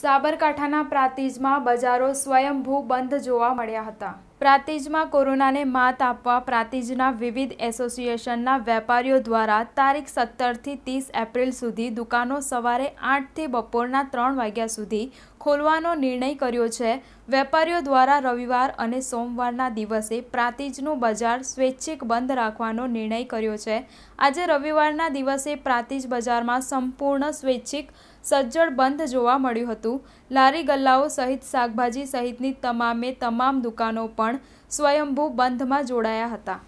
સાબરકાંઠાના પ્રાતિજમાં બજારો સ્વયંભૂ બંધ જોવા મળ્યા હતા પ્રાતિજમાં કોરોનાને માત આપવા પ્રાતિજના વિવિધ એસોસિએશનના વેપારીઓ દ્વારા તારીખ સત્તરથી ત્રીસ એપ્રિલ સુધી દુકાનો સવારે આઠથી બપોરના ત્રણ વાગ્યા સુધી ખોલવાનો નિર્ણય કર્યો છે વેપારીઓ દ્વારા રવિવાર અને સોમવારના દિવસે પ્રાતિજનું બજાર સ્વૈચ્છિક બંધ રાખવાનો નિર્ણય કર્યો છે આજે રવિવારના દિવસે પ્રાતિજ બજારમાં સંપૂર્ણ સ્વૈચ્છિક સજ્જડ બંધ જોવા મળ્યું હતું લારી ગલ્લાઓ સહિત શાકભાજી સહિતની તમામે તમામ દુકાનો પણ સ્વયંભૂ બંધમાં જોડાયા હતા